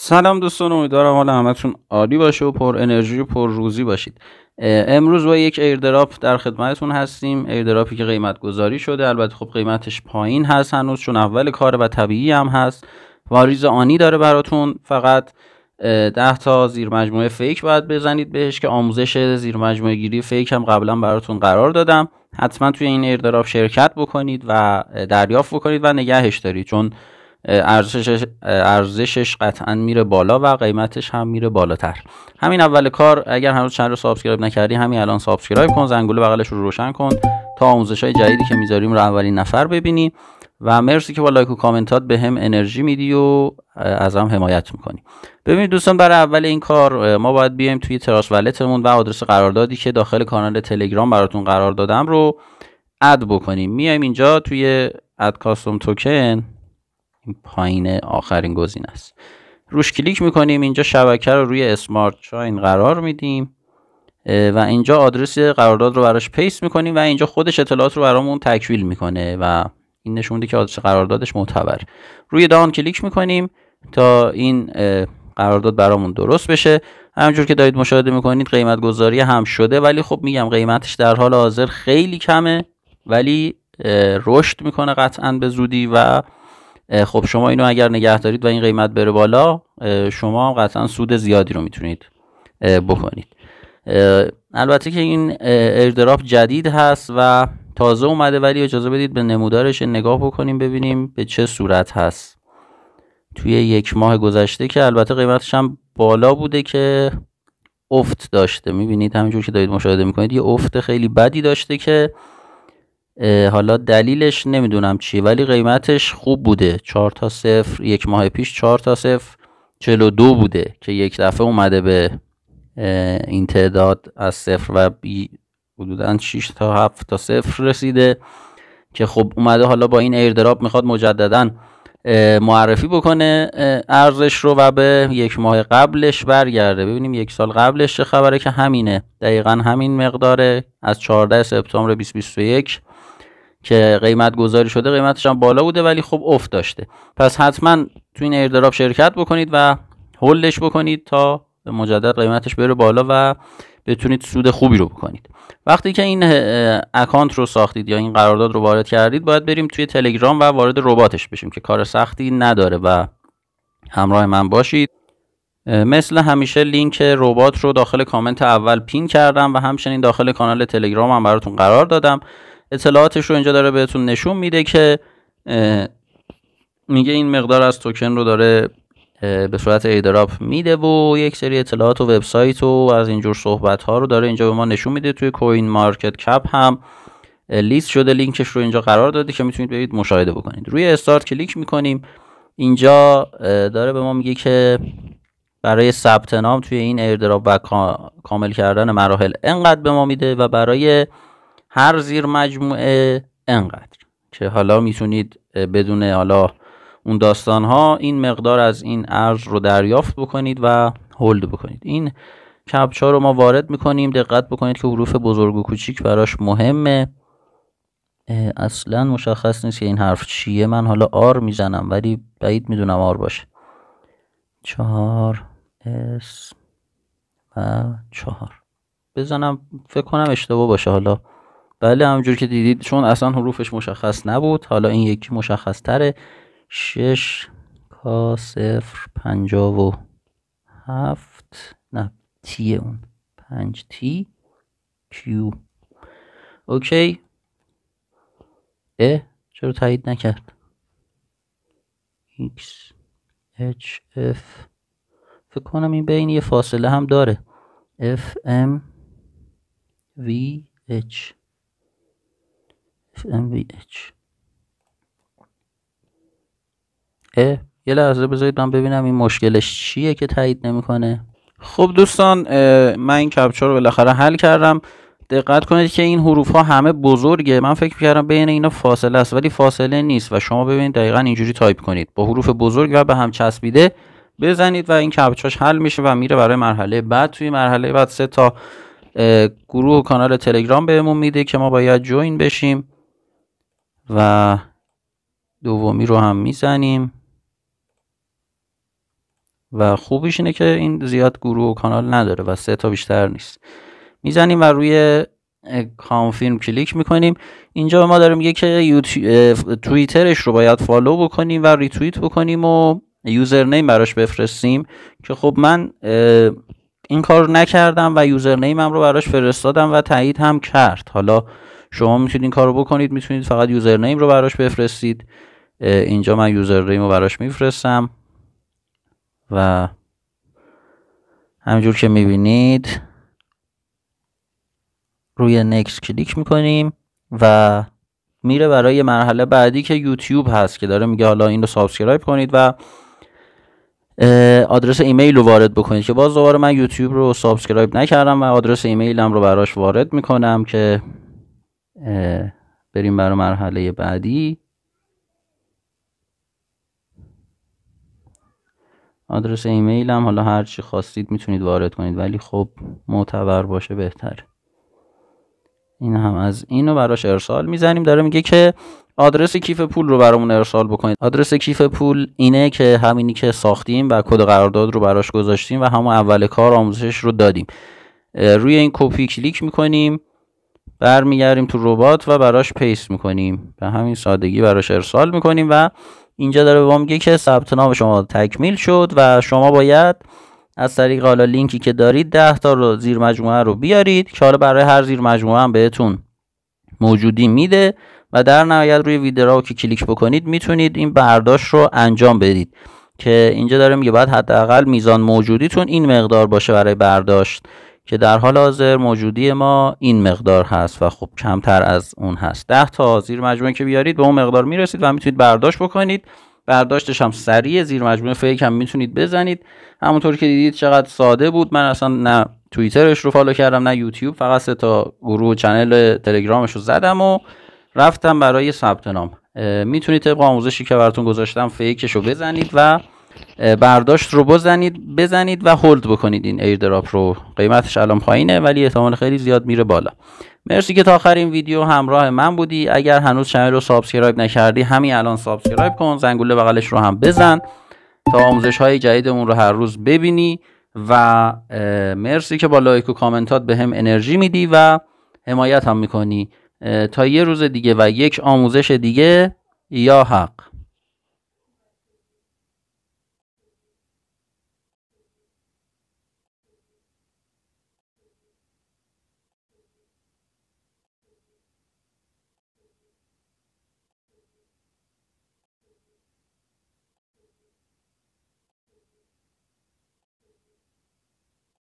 سلام دوستان امیدوارم حال همتون عالی باشه و پر انرژی و پر روزی باشید امروز با یک ایردراپ در خدمتتون هستیم ایردراپی که قیمت گذاری شده البته خب قیمتش پایین هست هنوز چون اول کار و طبیعی هم هست واریز آنی داره براتون فقط ده تا زیر مجموعه فیک باید بزنید بهش که آموزش زیر مجموعه گیری فیک هم قبلا براتون قرار دادم حتما توی این ایردراپ شرکت بکنید و دریافت بکنید و نگهش دارید چون ارزشش ارزشش قطعا میره بالا و قیمتش هم میره بالاتر همین اول کار اگر هنوز چند رو سابسکرایب نکردی همین الان سابسکرایب کن زنگوله بغلش رو روشن کن تا آموزش های جدیدی که میذاریم رو اولین نفر ببینی و مرسی که با لایک و کامنتات به هم انرژی میدی و از هم حمایت میکنی ببینید دوستان برای اول این کار ما باید بیایم توی تراس ولتمون و آدرس قراردادی که داخل کانال تلگرام براتون قرار دادم رو اد بکنیم میایم اینجا توی اد کاستوم توکن این پایین آخرین گزینه است روش کلیک میکنیم اینجا شبکه رو روی اسمارت قرار میدیم و اینجا آدرس قرارداد رو براش پیست میکنیم و اینجا خودش اطلاعات رو برامون تکمیل میکنه و این نشون که آدرس قراردادش معتبر روی دان کلیک میکنیم تا این قرارداد برامون درست بشه همجور که دارید مشاهده میکنید قیمت گذاری هم شده ولی خب میگم قیمتش در حال حاضر خیلی کمه ولی رشد میکنه قطعا به زودی و خب شما اینو اگر نگه دارید و این قیمت بره بالا شما قطعا سود زیادی رو میتونید بکنید البته که این ایردراپ جدید هست و تازه اومده ولی اجازه بدید به نمودارش نگاه بکنیم ببینیم به چه صورت هست توی یک ماه گذشته که البته قیمتش هم بالا بوده که افت داشته میبینید همینجور که دارید مشاهده میکنید یه افت خیلی بدی داشته که حالا دلیلش نمیدونم چی ولی قیمتش خوب بوده 4 تا 0 یک ماه پیش 4 تا 0 42 بوده که یک دفعه اومده به این تعداد از صفر و حدودا 6 تا 7 تا صفر رسیده که خب اومده حالا با این ایردراب میخواد مجددا معرفی بکنه ارزش رو و به یک ماه قبلش برگرده ببینیم یک سال قبلش چه خبره که همینه دقیقا همین مقداره از 14 سپتامبر 2021 که قیمت گذاری شده قیمتش هم بالا بوده ولی خب افت داشته پس حتما تو این ایردراب شرکت بکنید و هلش بکنید تا مجدد قیمتش بره بالا و بتونید سود خوبی رو بکنید وقتی که این اکانت رو ساختید یا این قرارداد رو وارد کردید باید بریم توی تلگرام و وارد رباتش بشیم که کار سختی نداره و همراه من باشید مثل همیشه لینک ربات رو داخل کامنت اول پین کردم و همچنین داخل کانال تلگرام هم براتون قرار دادم اطلاعاتش رو اینجا داره بهتون نشون میده که میگه این مقدار از توکن رو داره به صورت ایدراپ میده و یک سری اطلاعات و وبسایت و از اینجور صحبت ها رو داره اینجا به ما نشون میده توی کوین مارکت کپ هم لیست شده لینکش رو اینجا قرار داده که میتونید برید مشاهده بکنید روی استارت کلیک میکنیم اینجا داره به ما میگه که برای ثبت نام توی این ایردراپ و کامل کردن مراحل انقدر به ما میده و برای هر زیر مجموعه انقدر که حالا میتونید بدون حالا اون داستان ها این مقدار از این ارز رو دریافت بکنید و هولد بکنید این کپچا رو ما وارد میکنیم دقت بکنید که حروف بزرگ و کوچیک براش مهمه اصلا مشخص نیست که این حرف چیه من حالا آر میزنم ولی بعید میدونم آر باشه چهار اس و چهار بزنم فکر کنم اشتباه باشه حالا بله همجور که دیدید چون اصلا حروفش مشخص نبود حالا این یکی مشخص تره شش کا صفر پنجا و هفت نه تی اون پنج تی کیو اوکی اه چرا تایید نکرد ایکس اچ اف فکر کنم این بین یه فاصله هم داره اف ام وی اچ اه یه لحظه بذارید من ببینم این مشکلش چیه که تایید نمیکنه خب دوستان من این کپچا رو بالاخره حل کردم دقت کنید که این حروف ها همه بزرگه من فکر کردم بین اینا فاصله است ولی فاصله نیست و شما ببینید دقیقا اینجوری تایپ کنید با حروف بزرگ و به هم چسبیده بزنید و این کپچاش حل میشه و میره برای مرحله بعد توی مرحله بعد سه تا گروه و کانال تلگرام بهمون میده که ما باید جوین بشیم و دومی رو هم میزنیم و خوبیش اینه که این زیاد گروه و کانال نداره و سه تا بیشتر نیست میزنیم و روی کانفیرم کلیک میکنیم اینجا به ما داره میگه که توییترش رو باید فالو بکنیم و ریتویت بکنیم و یوزرنیم براش بفرستیم که خب من این کار رو نکردم و یوزرنیمم رو براش فرستادم و تایید هم کرد حالا شما میتونید این کارو بکنید میتونید فقط یوزر نیم رو براش بفرستید اینجا من یوزر نیم رو براش میفرستم و همینجور که میبینید روی نکس کلیک میکنیم و میره برای مرحله بعدی که یوتیوب هست که داره میگه حالا این رو سابسکرایب کنید و آدرس ایمیل رو وارد بکنید که باز دوباره من یوتیوب رو سابسکرایب نکردم و آدرس ایمیلم رو براش وارد میکنم که بریم برای مرحله بعدی آدرس ایمیل هم حالا هر چی خواستید میتونید وارد کنید ولی خب معتبر باشه بهتر این هم از اینو براش ارسال میزنیم داره میگه که آدرس کیف پول رو برامون ارسال بکنید آدرس کیف پول اینه که همینی که ساختیم و کد قرارداد رو براش گذاشتیم و همون اول کار آموزش رو دادیم روی این کپی کلیک میکنیم برمیگردیم تو ربات و براش پیست میکنیم به همین سادگی براش ارسال میکنیم و اینجا داره به میگه که ثبت نام شما تکمیل شد و شما باید از طریق حالا لینکی که دارید 10 تا رو زیر مجموعه رو بیارید که حالا برای هر زیر مجموعه هم بهتون موجودی میده و در نهایت روی ویدرا که کلیک بکنید میتونید این برداشت رو انجام بدید که اینجا داره میگه باید حداقل میزان موجودیتون این مقدار باشه برای برداشت که در حال حاضر موجودی ما این مقدار هست و خب کمتر از اون هست 10 تا زیر مجموعه که بیارید به اون مقدار میرسید و میتونید برداشت بکنید برداشتش هم سریع زیر مجموعه فیک هم میتونید بزنید همونطور که دیدید چقدر ساده بود من اصلا نه توییترش رو فالو کردم نه یوتیوب فقط سه تا گروه چنل تلگرامش رو زدم و رفتم برای ثبت نام میتونید طبق آموزشی که براتون گذاشتم فیکش رو بزنید و برداشت رو بزنید بزنید و هولد بکنید این ایردراپ رو قیمتش الان پایینه ولی احتمال خیلی زیاد میره بالا مرسی که تا آخر این ویدیو همراه من بودی اگر هنوز چنل رو سابسکرایب نکردی همین الان سابسکرایب کن زنگوله بغلش رو هم بزن تا آموزش های جدیدمون رو هر روز ببینی و مرسی که با لایک و کامنتات به هم انرژی میدی و حمایت هم میکنی تا یه روز دیگه و یک آموزش دیگه یا حق